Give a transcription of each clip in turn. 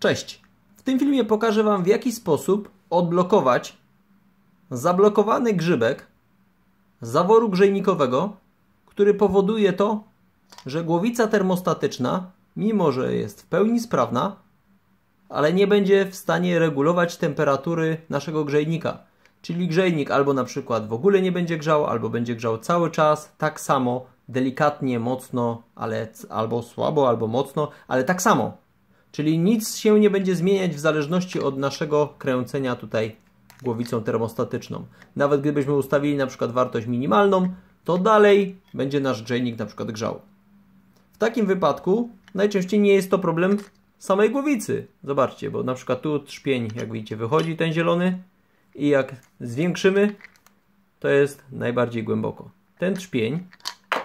Cześć! W tym filmie pokażę Wam w jaki sposób odblokować zablokowany grzybek zaworu grzejnikowego, który powoduje to, że głowica termostatyczna, mimo że jest w pełni sprawna, ale nie będzie w stanie regulować temperatury naszego grzejnika. Czyli grzejnik albo na przykład w ogóle nie będzie grzał, albo będzie grzał cały czas, tak samo, delikatnie, mocno, ale albo słabo, albo mocno, ale tak samo. Czyli nic się nie będzie zmieniać w zależności od naszego kręcenia tutaj głowicą termostatyczną. Nawet gdybyśmy ustawili na przykład wartość minimalną, to dalej będzie nasz grzejnik na przykład grzał. W takim wypadku najczęściej nie jest to problem samej głowicy. Zobaczcie, bo na przykład tu trzpień, jak widzicie, wychodzi ten zielony i jak zwiększymy, to jest najbardziej głęboko. Ten trzpień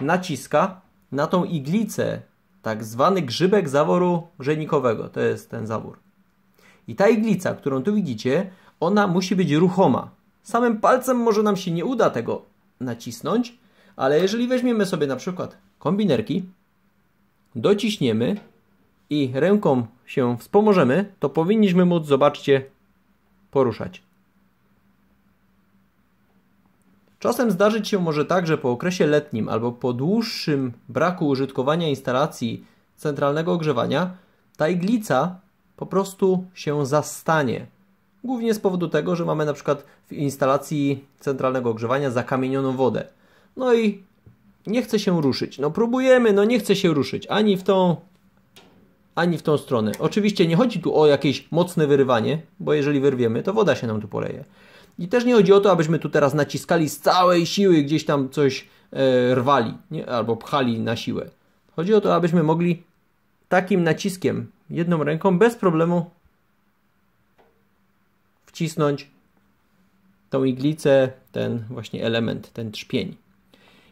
naciska na tą iglicę tak zwany grzybek zaworu grzejnikowego. To jest ten zawór. I ta iglica, którą tu widzicie, ona musi być ruchoma. Samym palcem może nam się nie uda tego nacisnąć, ale jeżeli weźmiemy sobie na przykład kombinerki, dociśniemy i ręką się wspomożemy, to powinniśmy móc, zobaczcie, poruszać. Czasem zdarzyć się może tak, że po okresie letnim albo po dłuższym braku użytkowania instalacji centralnego ogrzewania, ta iglica po prostu się zastanie. Głównie z powodu tego, że mamy na przykład w instalacji centralnego ogrzewania zakamienioną wodę. No i nie chce się ruszyć. No próbujemy, no nie chce się ruszyć. Ani w tą, ani w tą stronę. Oczywiście nie chodzi tu o jakieś mocne wyrywanie, bo jeżeli wyrwiemy, to woda się nam tu poleje. I też nie chodzi o to, abyśmy tu teraz naciskali z całej siły, gdzieś tam coś e, rwali nie? albo pchali na siłę. Chodzi o to, abyśmy mogli takim naciskiem, jedną ręką, bez problemu wcisnąć tą iglicę, ten właśnie element, ten trzpień.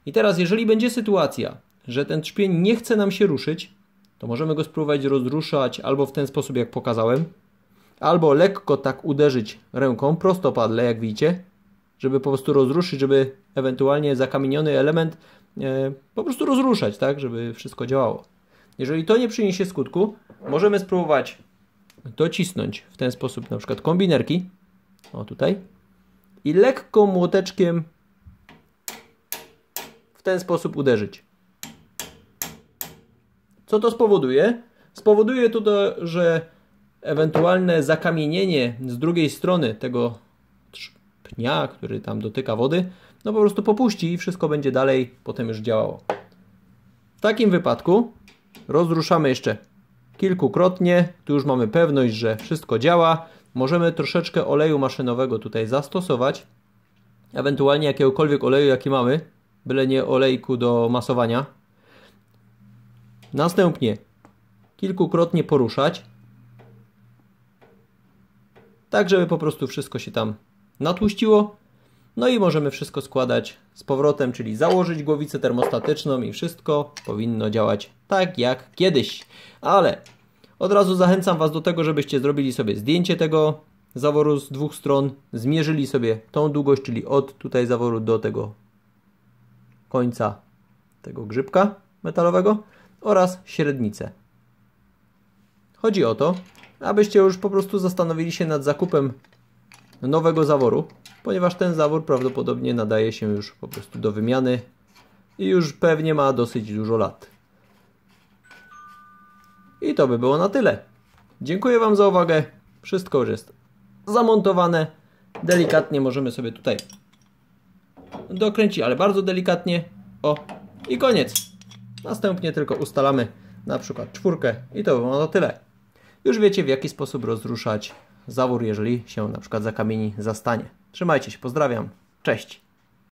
I teraz, jeżeli będzie sytuacja, że ten trzpień nie chce nam się ruszyć, to możemy go spróbować rozruszać albo w ten sposób, jak pokazałem, Albo lekko tak uderzyć ręką prostopadle, jak widzicie, żeby po prostu rozruszyć, żeby ewentualnie zakamieniony element e, po prostu rozruszać, tak, żeby wszystko działało. Jeżeli to nie przyniesie skutku, możemy spróbować docisnąć w ten sposób na przykład kombinerki, o tutaj, i lekko młoteczkiem w ten sposób uderzyć. Co to spowoduje? Spowoduje to, że ewentualne zakamienienie z drugiej strony tego pnia, który tam dotyka wody, no po prostu popuści i wszystko będzie dalej potem już działało. W takim wypadku rozruszamy jeszcze kilkukrotnie. Tu już mamy pewność, że wszystko działa. Możemy troszeczkę oleju maszynowego tutaj zastosować. Ewentualnie jakiegokolwiek oleju, jaki mamy. Byle nie olejku do masowania. Następnie kilkukrotnie poruszać tak żeby po prostu wszystko się tam natłuściło. No i możemy wszystko składać z powrotem, czyli założyć głowicę termostatyczną i wszystko powinno działać tak jak kiedyś. Ale od razu zachęcam Was do tego, żebyście zrobili sobie zdjęcie tego zaworu z dwóch stron, zmierzyli sobie tą długość, czyli od tutaj zaworu do tego końca tego grzybka metalowego oraz średnicę. Chodzi o to, abyście już po prostu zastanowili się nad zakupem nowego zaworu, ponieważ ten zawór prawdopodobnie nadaje się już po prostu do wymiany i już pewnie ma dosyć dużo lat. I to by było na tyle. Dziękuję Wam za uwagę. Wszystko już jest zamontowane. Delikatnie możemy sobie tutaj dokręcić, ale bardzo delikatnie. O, i koniec. Następnie tylko ustalamy na przykład czwórkę i to by było na tyle. Już wiecie w jaki sposób rozruszać zawór, jeżeli się na przykład zakamieni zastanie. Trzymajcie się, pozdrawiam, cześć!